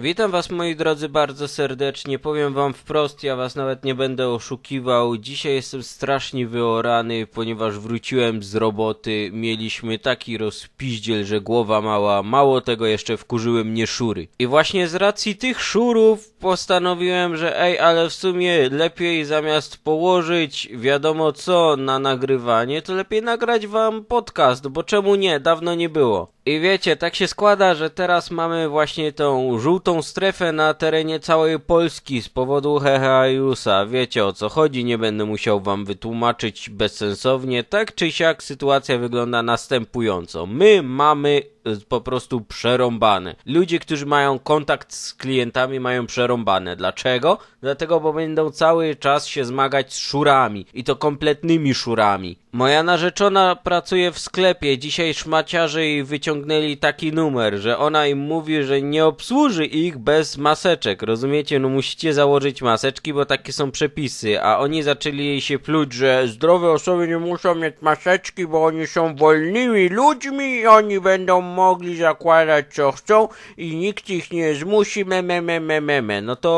Witam Was moi drodzy bardzo serdecznie, powiem Wam wprost, ja Was nawet nie będę oszukiwał, dzisiaj jestem strasznie wyorany, ponieważ wróciłem z roboty, mieliśmy taki rozpiździel, że głowa mała, mało tego jeszcze wkurzyły mnie szury. I właśnie z racji tych szurów postanowiłem, że ej, ale w sumie lepiej zamiast położyć wiadomo co na nagrywanie, to lepiej nagrać Wam podcast, bo czemu nie, dawno nie było. I wiecie, tak się składa, że teraz mamy właśnie tą żółtą strefę na terenie całej Polski z powodu Hehaiusa. Wiecie o co chodzi, nie będę musiał wam wytłumaczyć bezsensownie. Tak czy siak sytuacja wygląda następująco. My mamy y, po prostu przerąbane. Ludzie, którzy mają kontakt z klientami, mają przerąbane. Dlaczego? Dlatego, bo będą cały czas się zmagać z szurami i to kompletnymi szurami. Moja narzeczona pracuje w sklepie, dzisiaj szmaciarze i wyciągają wyciągnęli taki numer, że ona im mówi, że nie obsłuży ich bez maseczek, rozumiecie? No musicie założyć maseczki, bo takie są przepisy, a oni zaczęli jej się pluć, że zdrowe osoby nie muszą mieć maseczki, bo oni są wolnymi ludźmi i oni będą mogli zakładać co chcą i nikt ich nie zmusi, me, me, me, me, me, me. No to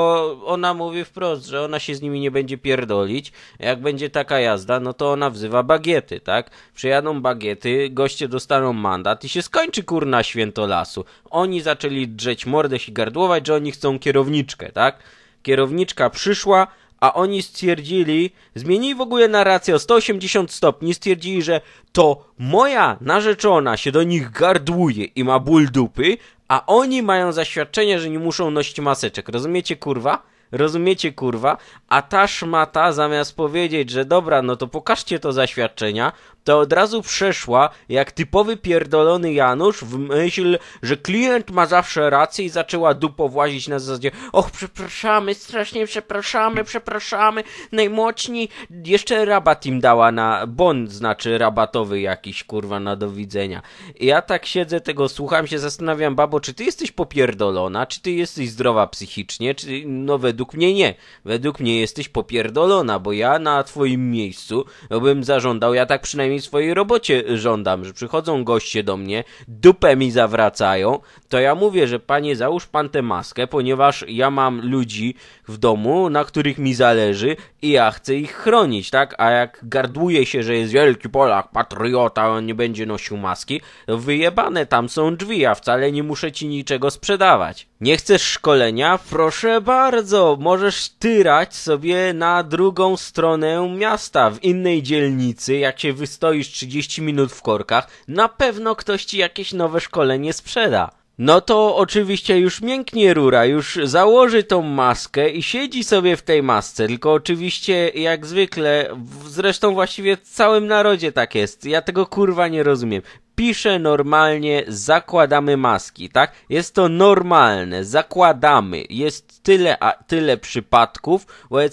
ona mówi wprost, że ona się z nimi nie będzie pierdolić, jak będzie taka jazda, no to ona wzywa bagiety, tak? Przyjadą bagiety, goście dostaną mandat i się skończy kończy kurna święto lasu. Oni zaczęli drzeć mordę i gardłować, że oni chcą kierowniczkę, tak? Kierowniczka przyszła, a oni stwierdzili, zmienili w ogóle narrację o 180 stopni, stwierdzili, że to moja narzeczona się do nich gardłuje i ma ból dupy, a oni mają zaświadczenie, że nie muszą nosić maseczek. Rozumiecie, kurwa? Rozumiecie, kurwa? A ta szmata, zamiast powiedzieć, że dobra, no to pokażcie to zaświadczenia, to od razu przeszła jak typowy pierdolony Janusz w myśl, że klient ma zawsze rację i zaczęła dupo włazić na zasadzie och, przepraszamy, strasznie przepraszamy, przepraszamy, najmocniej jeszcze rabat im dała na bon, znaczy rabatowy jakiś, kurwa, na do widzenia. ja tak siedzę, tego słucham, się zastanawiam, babo, czy ty jesteś popierdolona, czy ty jesteś zdrowa psychicznie, czy, no według mnie nie. Według mnie jesteś popierdolona, bo ja na twoim miejscu bym zażądał, ja tak przynajmniej przynajmniej w swojej robocie żądam, że przychodzą goście do mnie, dupę mi zawracają, to ja mówię, że panie załóż pan tę maskę, ponieważ ja mam ludzi w domu, na których mi zależy i ja chcę ich chronić, tak? A jak garduje się, że jest wielki Polak, patriota, on nie będzie nosił maski, wyjebane tam są drzwi, ja wcale nie muszę ci niczego sprzedawać. Nie chcesz szkolenia? Proszę bardzo, możesz tyrać sobie na drugą stronę miasta, w innej dzielnicy, jak się wystoisz 30 minut w korkach, na pewno ktoś ci jakieś nowe szkolenie sprzeda. No to oczywiście już mięknie rura, już założy tą maskę i siedzi sobie w tej masce, tylko oczywiście jak zwykle, zresztą właściwie w całym narodzie tak jest, ja tego kurwa nie rozumiem pisze normalnie zakładamy maski, tak? Jest to normalne, zakładamy. Jest tyle, a tyle przypadków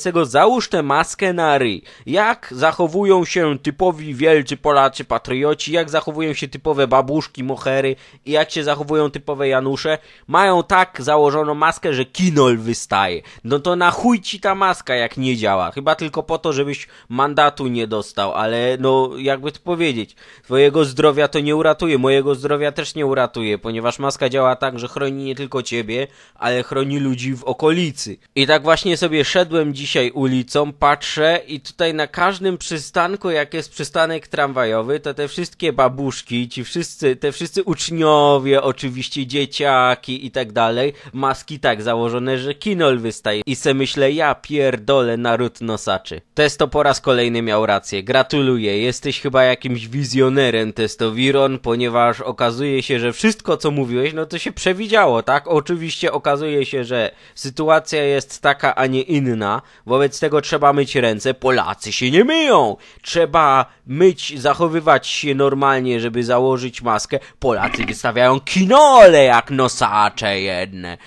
tego załóż tę maskę na ryj. Jak zachowują się typowi wielcy Polacy patrioci, jak zachowują się typowe babuszki, mohery i jak się zachowują typowe Janusze? Mają tak założoną maskę, że kinol wystaje. No to na chuj ci ta maska, jak nie działa. Chyba tylko po to, żebyś mandatu nie dostał, ale no jakby to powiedzieć, twojego zdrowia to nie nie uratuje, mojego zdrowia też nie uratuje, ponieważ maska działa tak, że chroni nie tylko ciebie, ale chroni ludzi w okolicy. I tak właśnie sobie szedłem dzisiaj ulicą, patrzę i tutaj na każdym przystanku, jak jest przystanek tramwajowy, to te wszystkie babuszki, ci wszyscy, te wszyscy uczniowie, oczywiście dzieciaki i tak dalej, maski tak założone, że kinol wystaje. I se myślę, ja pierdolę naród nosaczy. Testo po raz kolejny miał rację. Gratuluję, jesteś chyba jakimś wizjonerem, Testo Wiro ponieważ okazuje się, że wszystko co mówiłeś, no to się przewidziało, tak? Oczywiście okazuje się, że sytuacja jest taka, a nie inna, wobec tego trzeba myć ręce, Polacy się nie myją! Trzeba myć, zachowywać się normalnie, żeby założyć maskę, Polacy wystawiają kinole jak nosacze jedne.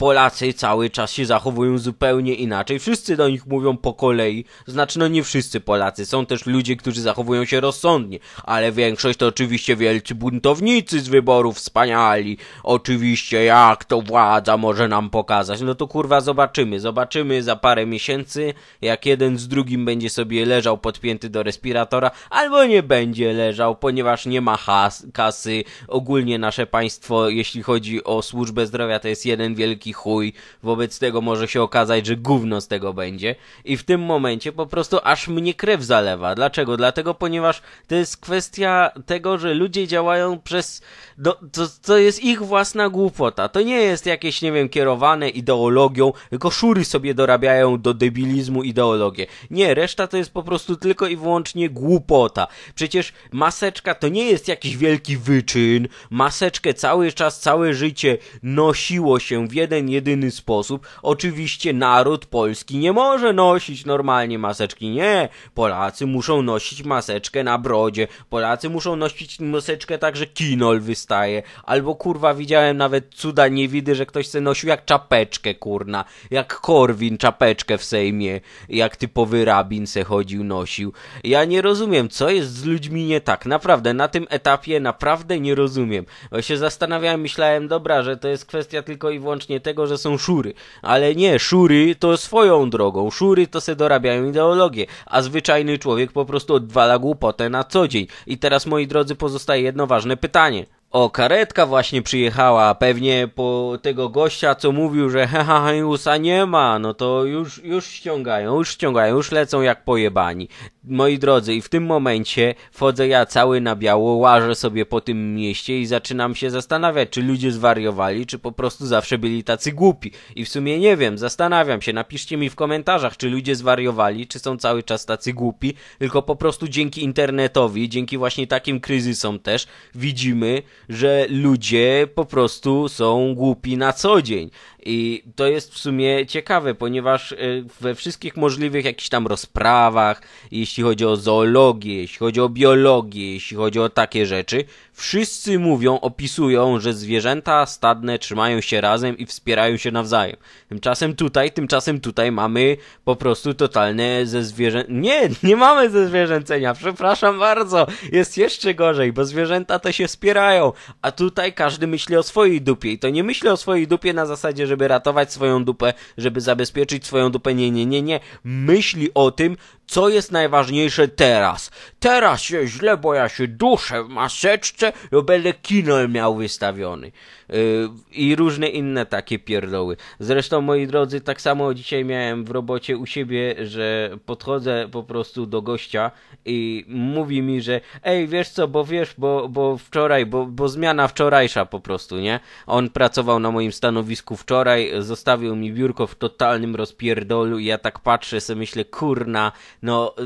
Polacy cały czas się zachowują zupełnie inaczej. Wszyscy do nich mówią po kolei. Znaczy, no nie wszyscy Polacy. Są też ludzie, którzy zachowują się rozsądnie. Ale większość to oczywiście wielcy buntownicy z wyborów wspaniali. Oczywiście, jak to władza może nam pokazać. No to kurwa zobaczymy. Zobaczymy za parę miesięcy, jak jeden z drugim będzie sobie leżał podpięty do respiratora, albo nie będzie leżał, ponieważ nie ma has kasy. Ogólnie nasze państwo, jeśli chodzi o służbę zdrowia, to jest jeden wielki chuj, wobec tego może się okazać, że gówno z tego będzie. I w tym momencie po prostu aż mnie krew zalewa. Dlaczego? Dlatego, ponieważ to jest kwestia tego, że ludzie działają przez... Do, no, to, to jest ich własna głupota. To nie jest jakieś, nie wiem, kierowane ideologią, tylko szury sobie dorabiają do debilizmu ideologię. Nie, reszta to jest po prostu tylko i wyłącznie głupota. Przecież maseczka to nie jest jakiś wielki wyczyn. Maseczkę cały czas, całe życie nosiło się w jeden jeden jedyny sposób. Oczywiście naród polski nie może nosić normalnie maseczki, nie. Polacy muszą nosić maseczkę na brodzie, Polacy muszą nosić maseczkę tak, że kinol wystaje, albo kurwa widziałem nawet cuda nie że ktoś se nosił jak czapeczkę kurna, jak Korwin czapeczkę w Sejmie, jak typowy rabin se chodził, nosił. Ja nie rozumiem, co jest z ludźmi nie tak, naprawdę, na tym etapie naprawdę nie rozumiem. Bo się zastanawiałem, myślałem, dobra, że to jest kwestia tylko i wyłącznie tego, tego, że są szury. Ale nie, szury to swoją drogą. Szury to se dorabiają ideologię, a zwyczajny człowiek po prostu odwala głupotę na co dzień. I teraz, moi drodzy, pozostaje jedno ważne pytanie. O, karetka właśnie przyjechała, pewnie po tego gościa, co mówił, że haha, Haniusa nie ma, no to już, już ściągają, już ściągają, już lecą jak pojebani. Moi drodzy, i w tym momencie wchodzę ja cały na biało, łażę sobie po tym mieście i zaczynam się zastanawiać, czy ludzie zwariowali, czy po prostu zawsze byli tacy głupi. I w sumie nie wiem, zastanawiam się, napiszcie mi w komentarzach, czy ludzie zwariowali, czy są cały czas tacy głupi, tylko po prostu dzięki internetowi, dzięki właśnie takim kryzysom też widzimy, że ludzie po prostu są głupi na co dzień. I to jest w sumie ciekawe, ponieważ y, we wszystkich możliwych jakichś tam rozprawach, jeśli chodzi o zoologię, jeśli chodzi o biologię, jeśli chodzi o takie rzeczy, Wszyscy mówią, opisują, że zwierzęta stadne trzymają się razem i wspierają się nawzajem. Tymczasem tutaj, tymczasem tutaj mamy po prostu totalne ze zwierzę... Nie, nie mamy ze zwierzęcenia, przepraszam bardzo. Jest jeszcze gorzej, bo zwierzęta to się wspierają, a tutaj każdy myśli o swojej dupie i to nie myśli o swojej dupie na zasadzie, żeby ratować swoją dupę, żeby zabezpieczyć swoją dupę. Nie, nie, nie, nie. Myśli o tym, co jest najważniejsze teraz. Teraz się źle, bo ja się duszę w maseczce, i będę miał wystawiony. Y, i różne inne takie pierdoły. Zresztą, moi drodzy, tak samo dzisiaj miałem w robocie u siebie, że podchodzę po prostu do gościa i mówi mi, że ej, wiesz co, bo wiesz, bo, bo wczoraj, bo, bo zmiana wczorajsza po prostu, nie? On pracował na moim stanowisku wczoraj, zostawił mi biurko w totalnym rozpierdolu i ja tak patrzę sobie myślę, kurna, no y,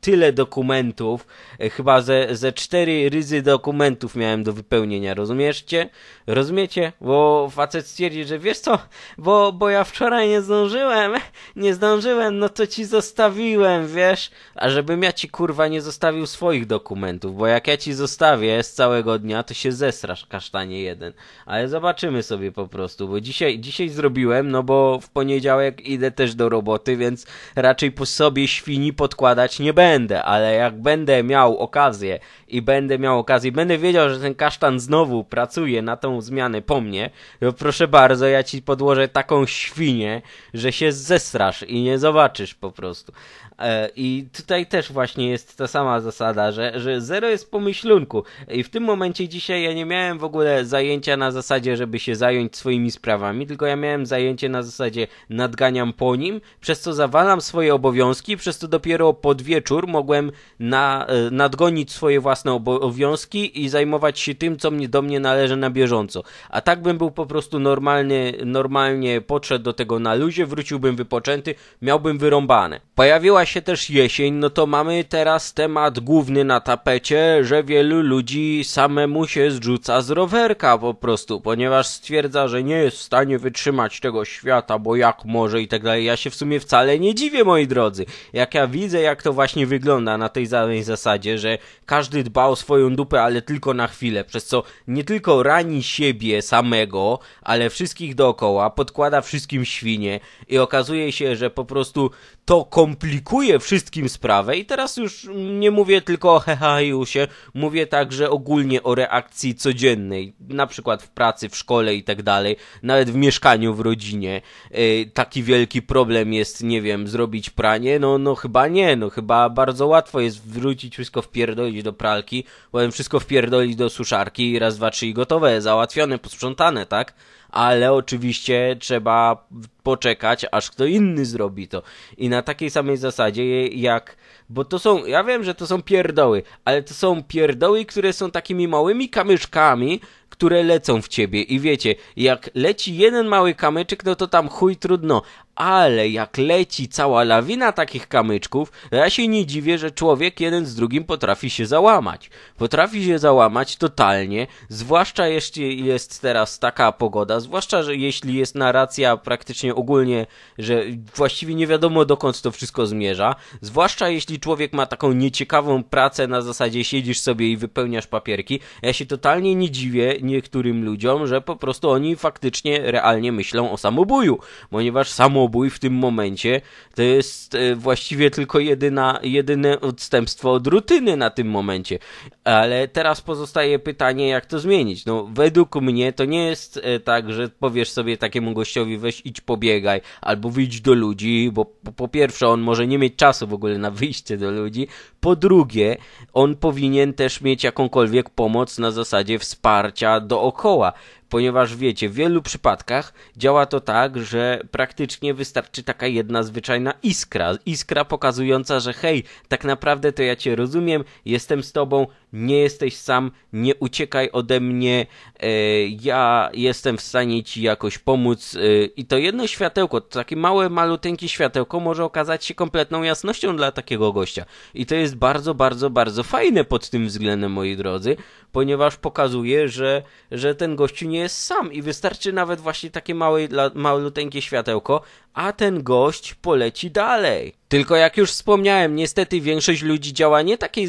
tyle dokumentów, chyba ze, ze cztery ryzy dokumentów miałem do wypełnienia, rozumieszcie? Rozumiesz? Rozumiecie? Bo facet stwierdzi, że wiesz co, bo, bo ja wczoraj nie zdążyłem, nie zdążyłem, no to ci zostawiłem, wiesz? A żebym ja ci kurwa nie zostawił swoich dokumentów, bo jak ja ci zostawię z całego dnia, to się zesrasz, kasztanie jeden. Ale zobaczymy sobie po prostu, bo dzisiaj, dzisiaj zrobiłem, no bo w poniedziałek idę też do roboty, więc raczej po sobie świni podkładać nie będę, ale jak będę miał okazję i będę miał okazję, będę wiedział, że ten kasztan znowu pracuje na tą zmianę, po mnie, proszę bardzo, ja ci podłożę taką świnię, że się zestrasz i nie zobaczysz po prostu. E, I tutaj też właśnie jest ta sama zasada, że, że zero jest pomyślunku. I w tym momencie dzisiaj ja nie miałem w ogóle zajęcia na zasadzie, żeby się zająć swoimi sprawami, tylko ja miałem zajęcie na zasadzie nadganiam po nim, przez co zawalam swoje obowiązki, przez co dopiero pod wieczór mogłem na, e, nadgonić swoje własne obowiązki i zajmować się tym, co mnie, do mnie należy na bieżąco. A tak bym był po prostu normalnie, normalnie podszedł do tego na luzie, wróciłbym wypoczęty, miałbym wyrąbane. Pojawiła się też jesień, no to mamy teraz temat główny na tapecie, że wielu ludzi samemu się zrzuca z rowerka po prostu, ponieważ stwierdza, że nie jest w stanie wytrzymać tego świata, bo jak może i tak dalej. Ja się w sumie wcale nie dziwię, moi drodzy. Jak ja widzę, jak to właśnie wygląda na tej samej zasadzie, że każdy dba o swoją dupę, ale tylko na chwilę, przez co nie tylko rani siebie samego, ale wszystkich dookoła, podkłada wszystkim świnie i okazuje się, że po prostu to komplikuje wszystkim sprawę i teraz już nie mówię tylko o hehaiusie, mówię także ogólnie o reakcji codziennej, na przykład w pracy, w szkole i tak dalej, nawet w mieszkaniu, w rodzinie. Y, taki wielki problem jest, nie wiem, zrobić pranie? No, no chyba nie, no chyba bardzo łatwo jest wrócić wszystko wpierdolić do pralki, potem wszystko wpierdolić do suszarki i raz, dwa, trzy i gotowe, załatwione, posprzątane, tak? ale oczywiście trzeba poczekać, aż kto inny zrobi to. I na takiej samej zasadzie jak, bo to są, ja wiem, że to są pierdoły, ale to są pierdoły, które są takimi małymi kamyczkami, które lecą w ciebie i wiecie, jak leci jeden mały kamyczek, no to tam chuj trudno, ale jak leci cała lawina takich kamyczków, ja się nie dziwię, że człowiek jeden z drugim potrafi się załamać. Potrafi się załamać totalnie, zwłaszcza jeśli jest teraz taka pogoda, zwłaszcza że jeśli jest narracja praktycznie ogólnie, że właściwie nie wiadomo dokąd to wszystko zmierza, zwłaszcza jeśli człowiek ma taką nieciekawą pracę na zasadzie siedzisz sobie i wypełniasz papierki, ja się totalnie nie dziwię niektórym ludziom, że po prostu oni faktycznie realnie myślą o samobuju, ponieważ samobój samobój w tym momencie to jest e, właściwie tylko jedyna, jedyne odstępstwo od rutyny na tym momencie. Ale teraz pozostaje pytanie, jak to zmienić. No, według mnie to nie jest e, tak, że powiesz sobie takiemu gościowi weź idź pobiegaj, albo wyjdź do ludzi, bo po pierwsze on może nie mieć czasu w ogóle na wyjście do ludzi, po drugie on powinien też mieć jakąkolwiek pomoc na zasadzie wsparcia dookoła ponieważ wiecie, w wielu przypadkach działa to tak, że praktycznie wystarczy taka jedna zwyczajna iskra. Iskra pokazująca, że hej, tak naprawdę to ja cię rozumiem, jestem z tobą, nie jesteś sam, nie uciekaj ode mnie, e, ja jestem w stanie ci jakoś pomóc. E, I to jedno światełko, to takie małe, maluteńkie światełko może okazać się kompletną jasnością dla takiego gościa. I to jest bardzo, bardzo, bardzo fajne pod tym względem, moi drodzy, ponieważ pokazuje, że, że ten gościu nie jest sam i wystarczy nawet właśnie takie małe, luteńkie światełko, a ten gość poleci dalej. Tylko jak już wspomniałem, niestety większość ludzi działa nie, takiej,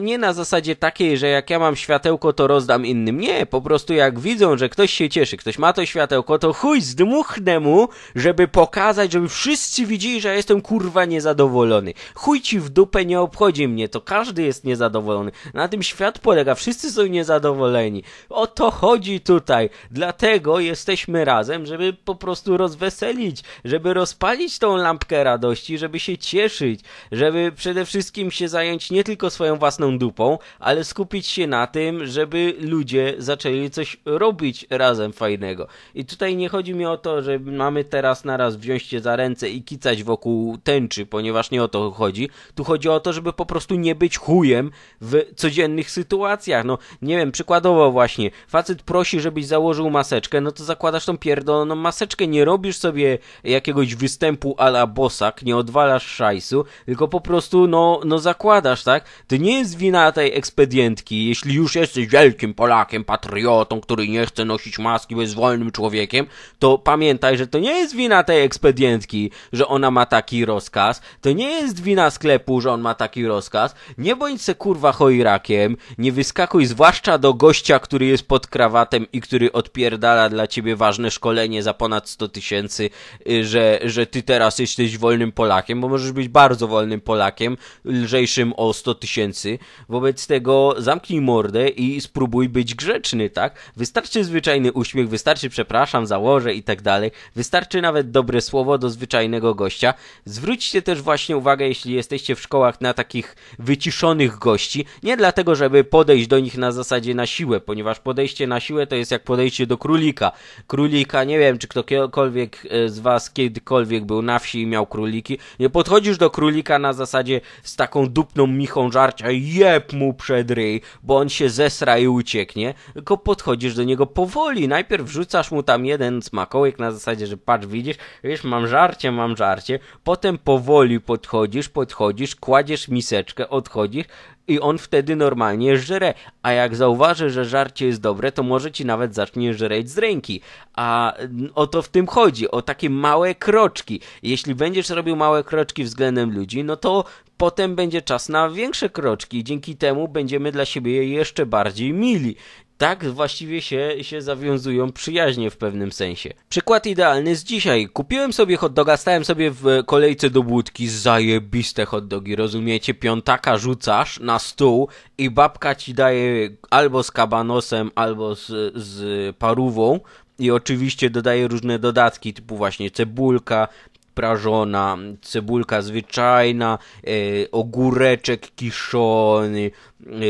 nie na zasadzie takiej, że jak ja mam światełko, to rozdam innym. Nie, po prostu jak widzą, że ktoś się cieszy, ktoś ma to światełko, to chuj, zdmuchnę mu, żeby pokazać, żeby wszyscy widzieli, że ja jestem kurwa niezadowolony. Chuj ci w dupę, nie obchodzi mnie, to każdy jest niezadowolony. Na tym świat polega, wszyscy są niezadowoleni. O to chodzi tutaj. Dlatego jesteśmy razem, żeby po prostu rozweselić, żeby żeby rozpalić tą lampkę radości, żeby się cieszyć, żeby przede wszystkim się zająć nie tylko swoją własną dupą, ale skupić się na tym, żeby ludzie zaczęli coś robić razem fajnego. I tutaj nie chodzi mi o to, że mamy teraz naraz wziąć się za ręce i kicać wokół tęczy, ponieważ nie o to chodzi. Tu chodzi o to, żeby po prostu nie być chujem w codziennych sytuacjach. No, nie wiem, przykładowo właśnie, facet prosi, żebyś założył maseczkę, no to zakładasz tą pierdolną maseczkę, nie robisz sobie jakieś jakiegoś występu ala bosak, nie odwalasz szajsu, tylko po prostu no, no zakładasz, tak? To nie jest wina tej ekspedientki, jeśli już jesteś wielkim Polakiem, patriotą, który nie chce nosić maski, bo jest wolnym człowiekiem, to pamiętaj, że to nie jest wina tej ekspedientki, że ona ma taki rozkaz, to nie jest wina sklepu, że on ma taki rozkaz, nie bądź se kurwa choirakiem, nie wyskakuj zwłaszcza do gościa, który jest pod krawatem i który odpierdala dla ciebie ważne szkolenie za ponad 100 tysięcy, y, że że, że ty teraz jesteś wolnym Polakiem, bo możesz być bardzo wolnym Polakiem, lżejszym o 100 tysięcy. Wobec tego zamknij mordę i spróbuj być grzeczny, tak? Wystarczy zwyczajny uśmiech, wystarczy przepraszam, założę i tak dalej. Wystarczy nawet dobre słowo do zwyczajnego gościa. Zwróćcie też właśnie uwagę, jeśli jesteście w szkołach, na takich wyciszonych gości. Nie dlatego, żeby podejść do nich na zasadzie na siłę, ponieważ podejście na siłę to jest jak podejście do królika. Królika, nie wiem, czy ktokolwiek e, z was kiedyś kiedykolwiek był na wsi i miał króliki, nie podchodzisz do królika na zasadzie z taką dupną michą żarcia jeb mu przed ryj, bo on się zesra i ucieknie, tylko podchodzisz do niego powoli, najpierw wrzucasz mu tam jeden smakołek na zasadzie, że patrz, widzisz, wiesz, mam żarcie, mam żarcie, potem powoli podchodzisz, podchodzisz, kładziesz miseczkę, odchodzisz i on wtedy normalnie żre. A jak zauważy, że żarcie jest dobre, to może ci nawet zacznie żreć z ręki. A o to w tym chodzi, o takie małe kroczki. Jeśli będziesz robił małe kroczki względem ludzi, no to potem będzie czas na większe kroczki. Dzięki temu będziemy dla siebie jeszcze bardziej mili tak właściwie się, się zawiązują przyjaźnie w pewnym sensie. Przykład idealny z dzisiaj. Kupiłem sobie hotdoga, stałem sobie w kolejce do budki, zajebiste hotdogi, rozumiecie? Piątaka rzucasz na stół i babka ci daje albo z kabanosem, albo z, z parówą, i oczywiście dodaje różne dodatki, typu właśnie cebulka, prażona, cebulka zwyczajna, e, ogóreczek kiszony,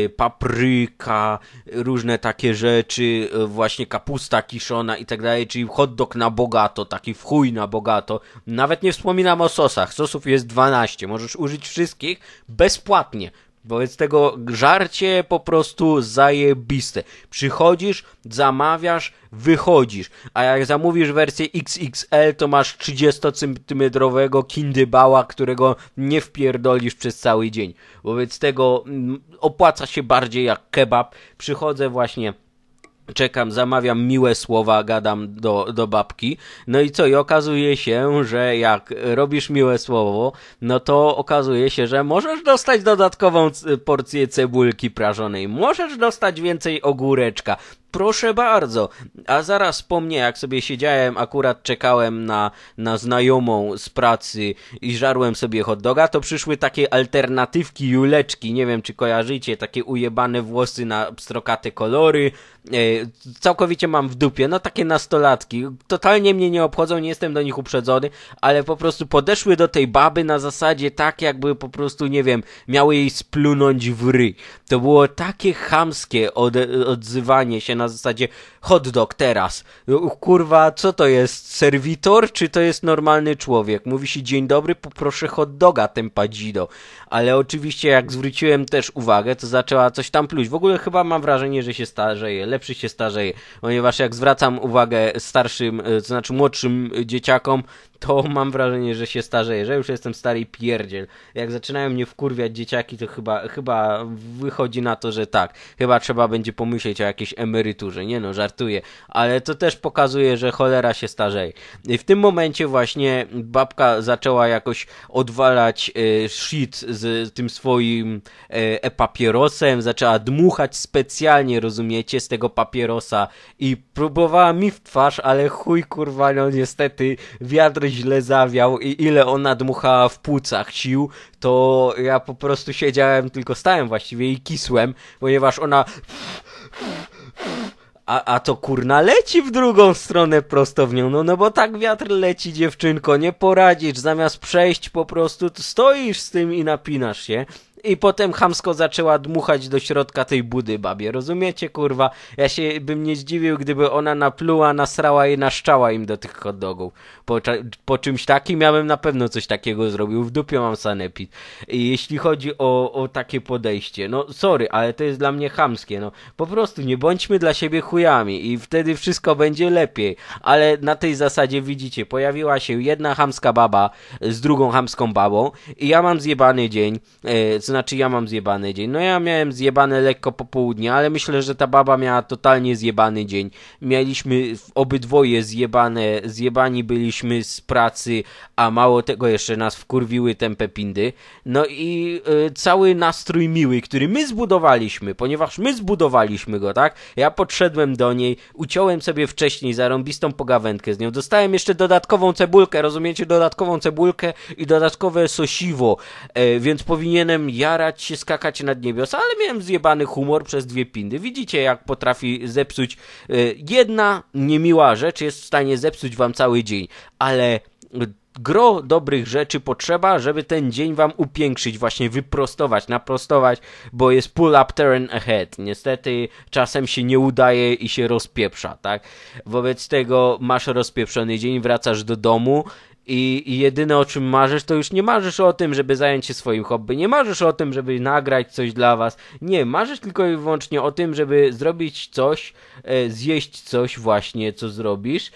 e, papryka, różne takie rzeczy, e, właśnie kapusta kiszona i tak dalej, czyli hot dog na bogato, taki w chuj na bogato. Nawet nie wspominam o sosach, sosów jest 12, możesz użyć wszystkich bezpłatnie. Wobec tego żarcie po prostu zajebiste. Przychodzisz, zamawiasz, wychodzisz. A jak zamówisz wersję XXL, to masz 30-centymetrowego kindybała, którego nie wpierdolisz przez cały dzień. Wobec tego mm, opłaca się bardziej jak kebab. Przychodzę właśnie czekam, zamawiam miłe słowa, gadam do, do babki. No i co? I okazuje się, że jak robisz miłe słowo, no to okazuje się, że możesz dostać dodatkową porcję cebulki prażonej, możesz dostać więcej ogóreczka, proszę bardzo. A zaraz po mnie, jak sobie siedziałem, akurat czekałem na, na znajomą z pracy i żarłem sobie hot doga, to przyszły takie alternatywki juleczki, nie wiem czy kojarzycie, takie ujebane włosy na pstrokate kolory, e, całkowicie mam w dupie, no takie nastolatki, totalnie mnie nie obchodzą, nie jestem do nich uprzedzony, ale po prostu podeszły do tej baby na zasadzie tak, jakby po prostu, nie wiem, miały jej splunąć w ry. To było takie chamskie od, odzywanie się no, na zasadzie hot dog teraz. Kurwa, co to jest? Serwitor czy to jest normalny człowiek? Mówi się dzień dobry, poproszę hot doga tempadzido. Ale oczywiście jak zwróciłem też uwagę, to zaczęła coś tam pluć. W ogóle chyba mam wrażenie, że się starzeje, lepszy się starzeje, ponieważ jak zwracam uwagę starszym, e, to znaczy młodszym e, dzieciakom, to mam wrażenie, że się starzeję, że już jestem stary i pierdziel. Jak zaczynają mnie wkurwiać dzieciaki, to chyba, chyba wychodzi na to, że tak, chyba trzeba będzie pomyśleć o jakiejś emeryturze. Nie no, żartuję, ale to też pokazuje, że cholera się starzeje. I w tym momencie właśnie babka zaczęła jakoś odwalać e, shit z tym swoim e, papierosem, zaczęła dmuchać specjalnie, rozumiecie, z tego papierosa i próbowała mi w twarz, ale chuj kurwa, no niestety wiatr źle zawiał i ile ona dmuchała w płucach sił, to ja po prostu siedziałem, tylko stałem właściwie i kisłem, ponieważ ona... A, a to kurna leci w drugą stronę prosto w nią, no, no bo tak wiatr leci dziewczynko, nie poradzisz, zamiast przejść po prostu stoisz z tym i napinasz się i potem chamsko zaczęła dmuchać do środka tej budy babie. Rozumiecie, kurwa? Ja się bym nie zdziwił, gdyby ona napluła, nasrała i naszczała im do tych hot dogów. Po, po czymś takim ja na pewno coś takiego zrobił. W dupie mam sanepit. I jeśli chodzi o, o takie podejście, no sorry, ale to jest dla mnie chamskie, no. Po prostu nie bądźmy dla siebie chujami i wtedy wszystko będzie lepiej. Ale na tej zasadzie widzicie, pojawiła się jedna chamska baba z drugą chamską babą i ja mam zjebany dzień, e, znaczy ja mam zjebany dzień. No ja miałem zjebane lekko popołudnie, ale myślę, że ta baba miała totalnie zjebany dzień. Mieliśmy obydwoje zjebane, zjebani byliśmy z pracy, a mało tego jeszcze nas wkurwiły te pepindy No i y, cały nastrój miły, który my zbudowaliśmy, ponieważ my zbudowaliśmy go, tak? Ja podszedłem do niej, uciąłem sobie wcześniej zarąbistą pogawędkę z nią, dostałem jeszcze dodatkową cebulkę, rozumiecie? Dodatkową cebulkę i dodatkowe sosiwo, y, więc powinienem jarać się, skakać nad niebiosa, ale miałem zjebany humor przez dwie pindy. Widzicie, jak potrafi zepsuć e, jedna niemiła rzecz, jest w stanie zepsuć wam cały dzień, ale gro dobrych rzeczy potrzeba, żeby ten dzień wam upiększyć, właśnie wyprostować, naprostować, bo jest pull up turn ahead. Niestety czasem się nie udaje i się rozpieprza, tak? Wobec tego masz rozpieprzony dzień, wracasz do domu i, I jedyne o czym marzysz, to już nie marzysz o tym, żeby zająć się swoim hobby, nie marzysz o tym, żeby nagrać coś dla was. Nie, marzysz tylko i wyłącznie o tym, żeby zrobić coś, e, zjeść coś właśnie, co zrobisz,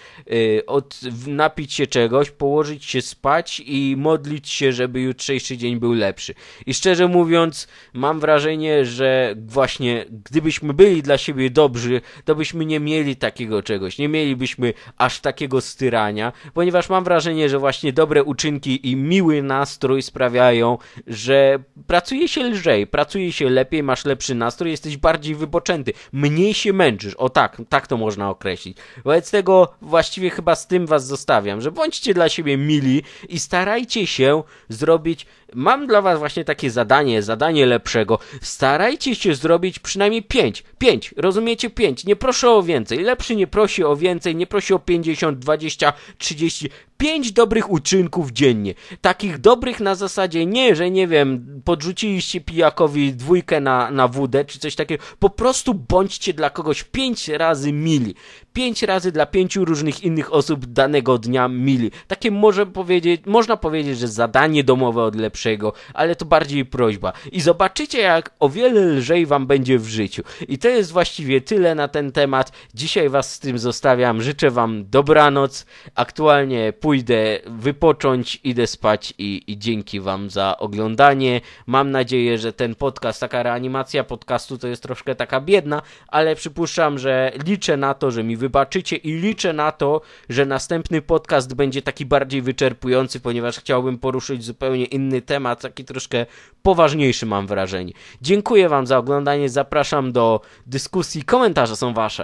e, od, napić się czegoś, położyć się spać i modlić się, żeby jutrzejszy dzień był lepszy. I szczerze mówiąc, mam wrażenie, że właśnie gdybyśmy byli dla siebie dobrzy, to byśmy nie mieli takiego czegoś, nie mielibyśmy aż takiego styrania, ponieważ mam wrażenie, że że właśnie dobre uczynki i miły nastrój sprawiają, że pracuje się lżej, pracuje się lepiej, masz lepszy nastrój, jesteś bardziej wypoczęty, mniej się męczysz. O tak, tak to można określić. Wobec tego właściwie chyba z tym was zostawiam, że bądźcie dla siebie mili i starajcie się zrobić. Mam dla was właśnie takie zadanie, zadanie lepszego. Starajcie się zrobić przynajmniej 5. 5, rozumiecie? 5. Nie proszę o więcej. Lepszy nie prosi o więcej, nie prosi o 50, 20, 30 pięć dobrych uczynków dziennie. Takich dobrych na zasadzie nie, że nie wiem, podrzuciliście pijakowi dwójkę na, na wódę czy coś takiego. Po prostu bądźcie dla kogoś pięć razy mili pięć razy dla pięciu różnych innych osób danego dnia mili. Takie może powiedzieć, można powiedzieć, że zadanie domowe od lepszego, ale to bardziej prośba. I zobaczycie, jak o wiele lżej wam będzie w życiu. I to jest właściwie tyle na ten temat. Dzisiaj was z tym zostawiam. Życzę wam dobranoc. Aktualnie pójdę wypocząć, idę spać i, i dzięki wam za oglądanie. Mam nadzieję, że ten podcast, taka reanimacja podcastu to jest troszkę taka biedna, ale przypuszczam, że liczę na to, że mi wy wybaczycie i liczę na to, że następny podcast będzie taki bardziej wyczerpujący, ponieważ chciałbym poruszyć zupełnie inny temat, taki troszkę poważniejszy mam wrażenie. Dziękuję Wam za oglądanie, zapraszam do dyskusji, komentarze są Wasze.